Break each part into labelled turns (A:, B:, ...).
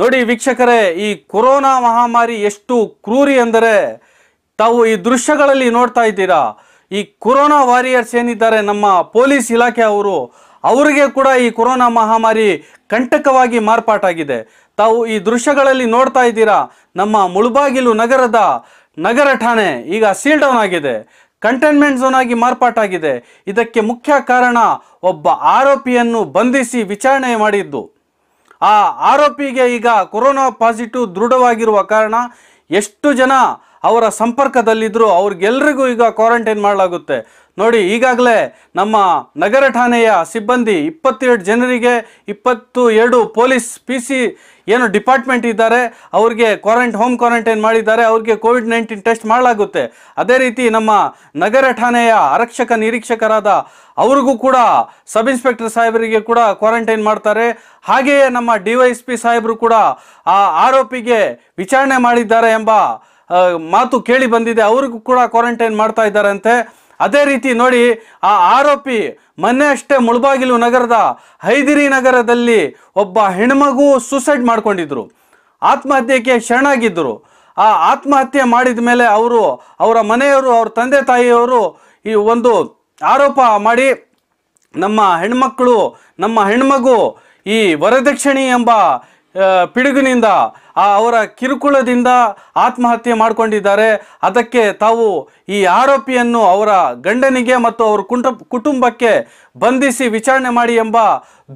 A: ನೋಡಿ ವೀಕ್ಷಕರೇ ಈ ಕೊರೋನಾ ಮಹಾಮಾರಿ ಎಷ್ಟು ಕ್ರೂರಿ ಅಂದರೆ ತಾವು ಈ ದೃಶ್ಯಗಳಲ್ಲಿ ನೋಡ್ತಾ ಇದ್ದೀರಾ ಈ ಕೊರೋನಾ ವಾರಿಯರ್ಸ್ ಏನಿದ್ದಾರೆ ನಮ್ಮ ಪೊಲೀಸ್ ಇಲಾಖೆ ಅವರು ಅವರಿಗೆ ಕೂಡ ಈ ಕೊರೋನಾ ಮಹಾಮಾರಿ ಕಂಟಕವಾಗಿ ಮಾರ್ಪಾಟಾಗಿದೆ ತಾವು ಈ ದೃಶ್ಯಗಳಲ್ಲಿ ನೋಡ್ತಾ ಇದ್ದೀರಾ ನಮ್ಮ ಮುಳುಬಾಗಿಲು ನಗರದ ನಗರ ಠಾಣೆ ಈಗ ಸೀಲ್ ಡೌನ್ ಆಗಿದೆ ಕಂಟೈನ್ಮೆಂಟ್ ಝೋನ್ ಆಗಿ ಮಾರ್ಪಾಟಾಗಿದೆ ಇದಕ್ಕೆ ಮುಖ್ಯ ಕಾರಣ ಒಬ್ಬ ಆರೋಪಿಯನ್ನು ಬಂಧಿಸಿ ವಿಚಾರಣೆ ಮಾಡಿದ್ದು ಆ ಆರೋಪಿಗೆ ಈಗ ಕೊರೋನಾ ಪಾಸಿಟಿವ್ ದೃಢವಾಗಿರುವ ಕಾರಣ ಎಷ್ಟು ಜನ ಅವರ ಸಂಪರ್ಕದಲ್ಲಿದ್ದರೂ ಅವ್ರಿಗೆಲ್ರಿಗೂ ಈಗ ಕ್ವಾರಂಟೈನ್ ಮಾಡಲಾಗುತ್ತೆ ನೋಡಿ ಈಗಾಗಲೇ ನಮ್ಮ ನಗರ ಠಾಣೆಯ ಸಿಬ್ಬಂದಿ ಇಪ್ಪತ್ತೆರಡು ಜನರಿಗೆ ಇಪ್ಪತ್ತು ಎರಡು ಪೊಲೀಸ್ ಪಿ ಸಿ ಏನು ಡಿಪಾರ್ಟ್ಮೆಂಟ್ ಇದ್ದಾರೆ ಅವ್ರಿಗೆ ಕ್ವಾರಂಟ್ ಹೋಮ್ ಕ್ವಾರಂಟೈನ್ ಮಾಡಿದ್ದಾರೆ ಅವ್ರಿಗೆ ಕೋವಿಡ್ ನೈನ್ಟೀನ್ ಟೆಸ್ಟ್ ಮಾಡಲಾಗುತ್ತೆ ಅದೇ ರೀತಿ ನಮ್ಮ ನಗರ ಠಾಣೆಯ ಆರಕ್ಷಕ ನಿರೀಕ್ಷಕರಾದ ಅವ್ರಿಗೂ ಕೂಡ ಸಬ್ ಇನ್ಸ್ಪೆಕ್ಟರ್ ಸಾಹೇಬರಿಗೆ ಕೂಡ ಕ್ವಾರಂಟೈನ್ ಮಾಡ್ತಾರೆ ಹಾಗೆಯೇ ನಮ್ಮ ಡಿ ವೈ ಎಸ್ ಪಿ ಸಾಹೇಬರು ಕೂಡ ಆ ಆರೋಪಿಗೆ ವಿಚಾರಣೆ ಮಾಡಿದ್ದಾರೆ ಎಂಬ ಮಾತು ಕೇಳಿ ಬಂದಿದೆ ಅವ್ರಿಗೂ ಕೂಡ ಕ್ವಾರಂಟೈನ್ ಮಾಡ್ತಾ ಇದ್ದಾರಂತೆ ಅದೇ ರೀತಿ ನೋಡಿ ಆ ಆರೋಪಿ ಮೊನ್ನೆ ಅಷ್ಟೇ ಮುಳಬಾಗಿಲು ನಗರದ ಹೈದಿರಿ ನಗರದಲ್ಲಿ ಒಬ್ಬ ಹೆಣ್ಮಗು ಸೂಸೈಡ್ ಮಾಡ್ಕೊಂಡಿದ್ರು ಆತ್ಮಹತ್ಯೆಗೆ ಶರಣಾಗಿದ್ದರು ಆ ಆತ್ಮಹತ್ಯೆ ಮಾಡಿದ ಮೇಲೆ ಅವರು ಅವರ ಮನೆಯವರು ಅವ್ರ ತಂದೆ ತಾಯಿಯವರು ಈ ಒಂದು ಆರೋಪ ಮಾಡಿ ನಮ್ಮ ಹೆಣ್ಮಕ್ಕಳು ನಮ್ಮ ಹೆಣ್ಮಗು ಈ ವರದಕ್ಷಿಣೆ ಎಂಬ ಪಿಡುಗಿನಿಂದ ಆ ಅವರ ಕಿರುಕುಳದಿಂದ ಆತ್ಮಹತ್ಯೆ ಮಾಡಿಕೊಂಡಿದ್ದಾರೆ ಅದಕ್ಕೆ ತಾವು ಈ ಆರೋಪಿಯನ್ನು ಅವರ ಗಂಡನಿಗೆ ಮತ್ತು ಅವರ ಕುಂಟ ಕುಟುಂಬಕ್ಕೆ ಬಂಧಿಸಿ ವಿಚಾರಣೆ ಮಾಡಿ ಎಂಬ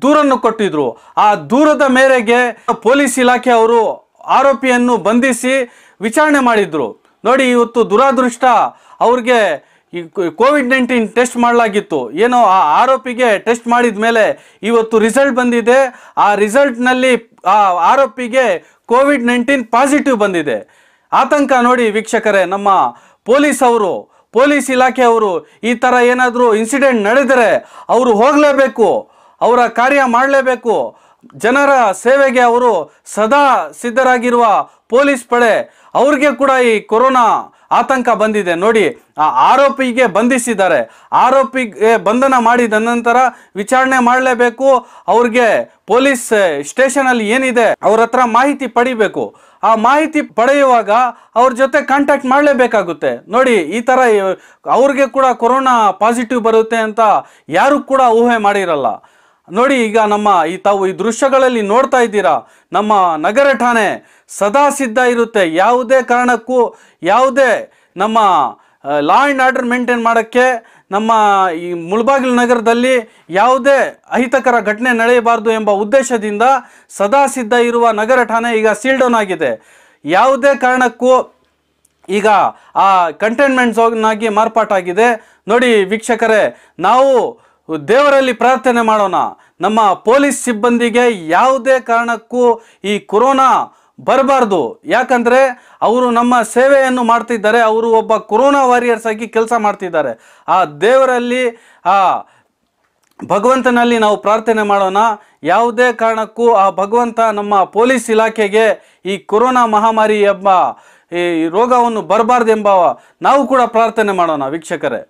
A: ದೂರನ್ನು ಕೊಟ್ಟಿದ್ರು ಆ ದೂರದ ಮೇರೆಗೆ ಪೊಲೀಸ್ ಇಲಾಖೆ ಅವರು ಆರೋಪಿಯನ್ನು ಬಂಧಿಸಿ ವಿಚಾರಣೆ ಮಾಡಿದರು ನೋಡಿ ಇವತ್ತು ದುರಾದೃಷ್ಟ ಅವ್ರಿಗೆ ಈ ಕೋವಿಡ್ ನೈನ್ಟೀನ್ ಟೆಸ್ಟ್ ಮಾಡಲಾಗಿತ್ತು ಏನೋ ಆ ಆರೋಪಿಗೆ ಟೆಸ್ಟ್ ಮಾಡಿದ ಮೇಲೆ ಇವತ್ತು ರಿಸಲ್ಟ್ ಬಂದಿದೆ ಆ ರಿಸಲ್ಟ್ನಲ್ಲಿ ಆ ಆರೋಪಿಗೆ ಕೋವಿಡ್ ನೈನ್ಟೀನ್ ಪಾಸಿಟಿವ್ ಬಂದಿದೆ ಆತಂಕ ನೋಡಿ ವೀಕ್ಷಕರೇ ನಮ್ಮ ಪೊಲೀಸ್ ಅವರು ಪೊಲೀಸ್ ಇಲಾಖೆಯವರು ಈ ಥರ ಏನಾದರೂ ಇನ್ಸಿಡೆಂಟ್ ನಡೆದರೆ ಅವರು ಹೋಗಲೇಬೇಕು ಅವರ ಕಾರ್ಯ ಮಾಡಲೇಬೇಕು ಜನರ ಸೇವೆಗೆ ಅವರು ಸದಾ ಸಿದ್ಧರಾಗಿರುವ ಪೊಲೀಸ್ ಪಡೆ ಅವ್ರಿಗೆ ಕೂಡ ಈ ಕೊರೋನಾ ಆತಂಕ ಬಂದಿದೆ ನೋಡಿ ಆ ಆರೋಪಿಗೆ ಬಂಧಿಸಿದ್ದಾರೆ ಆರೋಪಿಗೆ ಬಂಧನ ಮಾಡಿದ ನಂತರ ವಿಚಾರಣೆ ಮಾಡಲೇಬೇಕು ಅವ್ರಿಗೆ ಪೊಲೀಸ್ ಸ್ಟೇಷನಲ್ಲಿ ಏನಿದೆ ಅವ್ರ ಹತ್ರ ಮಾಹಿತಿ ಪಡಿಬೇಕು ಆ ಮಾಹಿತಿ ಪಡೆಯುವಾಗ ಅವ್ರ ಜೊತೆ ಕಾಂಟ್ಯಾಕ್ಟ್ ಮಾಡಲೇಬೇಕಾಗುತ್ತೆ ನೋಡಿ ಈ ಥರ ಅವ್ರಿಗೆ ಕೂಡ ಕೊರೋನಾ ಪಾಸಿಟಿವ್ ಬರುತ್ತೆ ಅಂತ ಯಾರು ಕೂಡ ಊಹೆ ಮಾಡಿರಲ್ಲ ನೋಡಿ ಈಗ ನಮ್ಮ ಈ ತಾವು ಈ ದೃಶ್ಯಗಳಲ್ಲಿ ನೋಡ್ತಾ ಇದ್ದೀರಾ ನಮ್ಮ ನಗರ ಠಾಣೆ ಸದಾ ಸಿದ್ಧ ಇರುತ್ತೆ ಯಾವುದೇ ಕಾರಣಕ್ಕೂ ಯಾವುದೇ ನಮ್ಮ ಲಾ ಆ್ಯಂಡ್ ಆರ್ಡರ್ ಮೇಂಟೈನ್ ಮಾಡೋಕ್ಕೆ ನಮ್ಮ ಈ ಮುಳಬಾಗಿಲು ನಗರದಲ್ಲಿ ಯಾವುದೇ ಅಹಿತಕರ ಘಟನೆ ನಡೆಯಬಾರದು ಎಂಬ ಉದ್ದೇಶದಿಂದ ಸದಾ ಸಿದ್ಧ ಇರುವ ನಗರ ಠಾಣೆ ಈಗ ಸೀಲ್ಡೌನ್ ಆಗಿದೆ ಯಾವುದೇ ಕಾರಣಕ್ಕೂ ಈಗ ಆ ಕಂಟೈನ್ಮೆಂಟ್ ಝೋನ್ ಆಗಿ ಮಾರ್ಪಾಟಾಗಿದೆ ನೋಡಿ ವೀಕ್ಷಕರೇ ನಾವು ದೇವರಲ್ಲಿ ಪ್ರಾರ್ಥನೆ ಮಾಡೋಣ ನಮ್ಮ ಪೊಲೀಸ್ ಸಿಬ್ಬಂದಿಗೆ ಯಾವುದೇ ಕಾರಣಕ್ಕೂ ಈ ಕೊರೋನಾ ಬರಬಾರ್ದು ಯಾಕಂದರೆ ಅವರು ನಮ್ಮ ಸೇವೆಯನ್ನು ಮಾಡ್ತಿದ್ದಾರೆ ಅವರು ಒಬ್ಬ ಕೊರೋನಾ ವಾರಿಯರ್ಸ್ ಆಗಿ ಕೆಲಸ ಮಾಡ್ತಿದ್ದಾರೆ ಆ ದೇವರಲ್ಲಿ ಆ ಭಗವಂತನಲ್ಲಿ ನಾವು ಪ್ರಾರ್ಥನೆ ಮಾಡೋಣ ಯಾವುದೇ ಕಾರಣಕ್ಕೂ ಆ ಭಗವಂತ ನಮ್ಮ ಪೊಲೀಸ್ ಇಲಾಖೆಗೆ ಈ ಕೊರೋನಾ ಮಹಾಮಾರಿ ಎಂಬ ಈ ರೋಗವನ್ನು ಎಂಬ ನಾವು ಕೂಡ ಪ್ರಾರ್ಥನೆ ಮಾಡೋಣ ವೀಕ್ಷಕರೇ